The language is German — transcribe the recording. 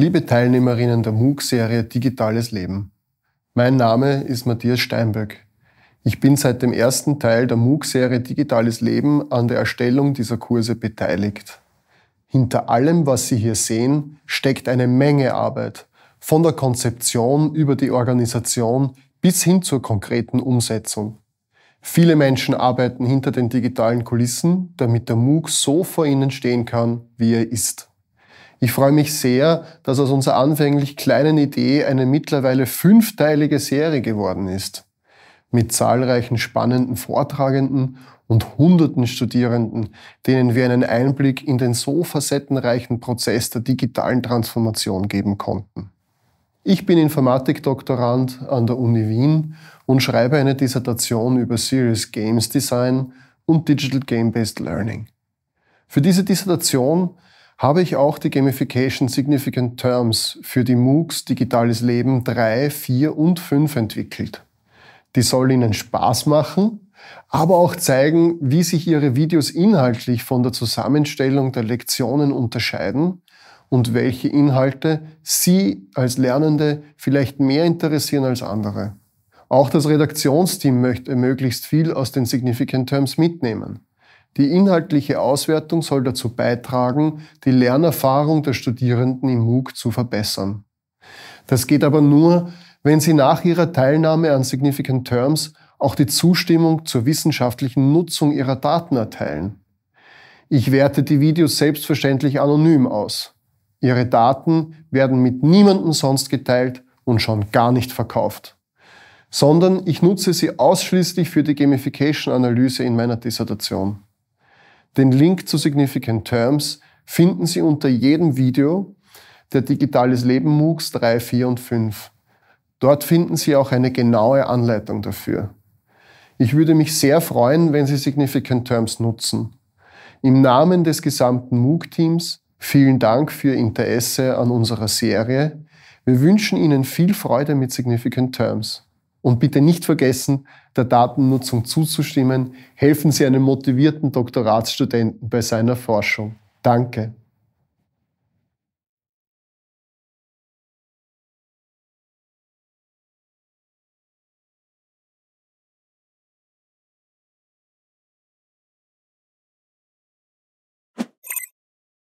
Liebe Teilnehmerinnen der MOOC-Serie Digitales Leben, mein Name ist Matthias Steinböck. Ich bin seit dem ersten Teil der MOOC-Serie Digitales Leben an der Erstellung dieser Kurse beteiligt. Hinter allem, was Sie hier sehen, steckt eine Menge Arbeit, von der Konzeption über die Organisation bis hin zur konkreten Umsetzung. Viele Menschen arbeiten hinter den digitalen Kulissen, damit der MOOC so vor Ihnen stehen kann, wie er ist. Ich freue mich sehr, dass aus unserer anfänglich kleinen Idee eine mittlerweile fünfteilige Serie geworden ist. Mit zahlreichen spannenden Vortragenden und hunderten Studierenden, denen wir einen Einblick in den so facettenreichen Prozess der digitalen Transformation geben konnten. Ich bin Informatikdoktorand an der Uni Wien und schreibe eine Dissertation über Serious Games Design und Digital Game-Based Learning. Für diese Dissertation habe ich auch die Gamification Significant Terms für die MOOCs Digitales Leben 3, 4 und 5 entwickelt. Die soll Ihnen Spaß machen, aber auch zeigen, wie sich Ihre Videos inhaltlich von der Zusammenstellung der Lektionen unterscheiden und welche Inhalte Sie als Lernende vielleicht mehr interessieren als andere. Auch das Redaktionsteam möchte möglichst viel aus den Significant Terms mitnehmen. Die inhaltliche Auswertung soll dazu beitragen, die Lernerfahrung der Studierenden im MOOC zu verbessern. Das geht aber nur, wenn sie nach ihrer Teilnahme an Significant Terms auch die Zustimmung zur wissenschaftlichen Nutzung ihrer Daten erteilen. Ich werte die Videos selbstverständlich anonym aus. Ihre Daten werden mit niemandem sonst geteilt und schon gar nicht verkauft, sondern ich nutze sie ausschließlich für die Gamification-Analyse in meiner Dissertation. Den Link zu Significant Terms finden Sie unter jedem Video der Digitales Leben MOOCs 3, 4 und 5. Dort finden Sie auch eine genaue Anleitung dafür. Ich würde mich sehr freuen, wenn Sie Significant Terms nutzen. Im Namen des gesamten MOOC-Teams vielen Dank für Ihr Interesse an unserer Serie. Wir wünschen Ihnen viel Freude mit Significant Terms. Und bitte nicht vergessen, der Datennutzung zuzustimmen. Helfen Sie einem motivierten Doktoratsstudenten bei seiner Forschung. Danke.